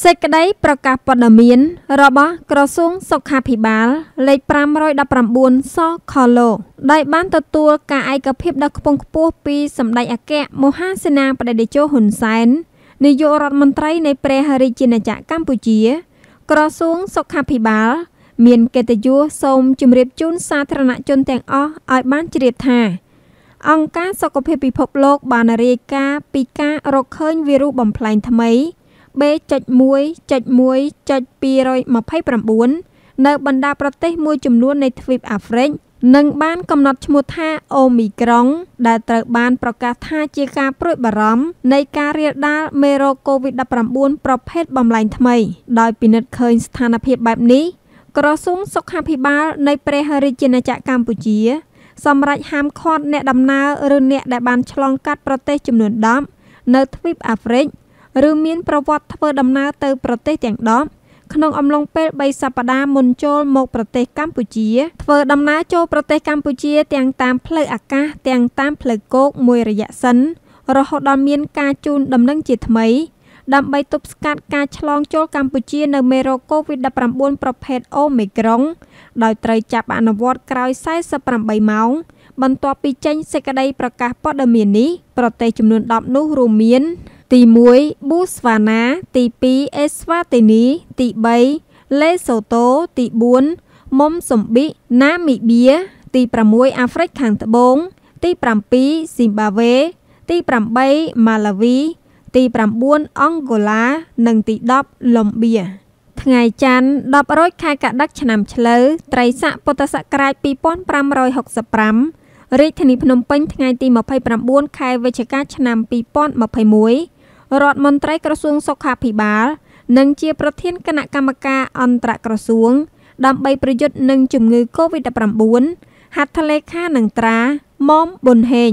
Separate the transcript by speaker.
Speaker 1: សេចក្តីប្រកាសព័ត៌មានរបស់ក្រសួងសុខាភិបាលលេខ519សខលោកដោយបានទទួលការឯកភាពដ៏ខ្ពង់ខ្ពស់ពីសម្ដេចអគ្គមហាសេនាបតីតេជោហ៊ុនសែននាយករដ្ឋមន្ត្រីនៃព្រះរាជាណាចក្រកម្ពុជា ក្រសួងសុខាភិបាល មានកិត្តិយសសូមជម្រាបជូនសាធារណជនទាំងអស់ឲ្យបានជ្រាបថាអង្គការសុខភាពពិភពលោកបានរាយការណ៍ពីការរកឃើញវីរុសបំប្លែងថ្មី B.1.1.229 នៅបណ្ដាប្រទេសមួយចំនួននៃទ្វីបអាហ្វ្រិកនិងបានកំណត់ឈ្មោះថាអូមីក្រុងដែលត្រូវបានប្រកាសថាជាការព្រួយបារម្ភនៃការរាលដាលមេរោគ COVID-19 ប្រភេទបំលែងថ្មីដោយពិនិត្យឃើញស្ថានភាពបែបនេះក្រសួងសុខាភិបាលនៃព្រះរាជាណាចក្រកម្ពុជា សម្រាប់ហាមឃាត់អ្នកដំណើរឬអ្នកដែលបានឆ្លងកាត់ប្រទេសចំនួន10នៅទ្វីបអាហ្វ្រិកឬមានប្រវត្តិធ្វើដំណើរទៅប្រទេសទាំង១០ក្នុងអំឡុងពេល៣សប្តាហ៍មុនចូលមក ប្រទេសកម្ពុជាធ្វើដំណើរចូលប្រទេសកម្ពុជាទាំងតាមផ្លូវអាកាសទាំងតាមផ្លូវគោកមួយរយៈសិន រហូតដល់មានការជូនដំណឹងជាថ្មីដើម្បីទប់ស្កាត់ការឆ្លងចូលកម្ពុជានូវមេរោគ COVID-19 ប្រភេទអូមេក្រុងដោយត្រូវចាប់អនុវត្តក្រោយ48ម៉ោង បន្ទាប់ពីចេញសេចក្តីប្រកាសព័ត៌មាននេះប្រទេសចំនួន10នោះរួមមានទី1ប៊ូស្វាណាទី2អេស្វាទេនីទី3លេសូតូទី4មុំសំប៊ីណាមីបៀទី6អាហ្វ្រិកខាងត្បូងទី7ស៊ីមបាវេទី8ម៉ាឡាវីទី9អង់ហ្គូឡានិងទី10លំបៀថ្ងៃច័ន្ទ10រោចខែកដិកឆ្នាំឆ្លូវត្រីស័កពុទ្ធសករាជ2565រាជធានីភ្នំពេញថ្ងៃទី29ខែវិច្ឆិកាឆ្នាំ2021រដ្ឋមន្ត្រីក្រសួងសុខាភិបាលនិងជាប្រធានគណៈកម្មការអន្តរក្រសួងដើម្បីប្រយុទ្ធនឹងជំងឺ Covid-19 ហត្ថលេខានិងត្រាមុំប៊ុនហេង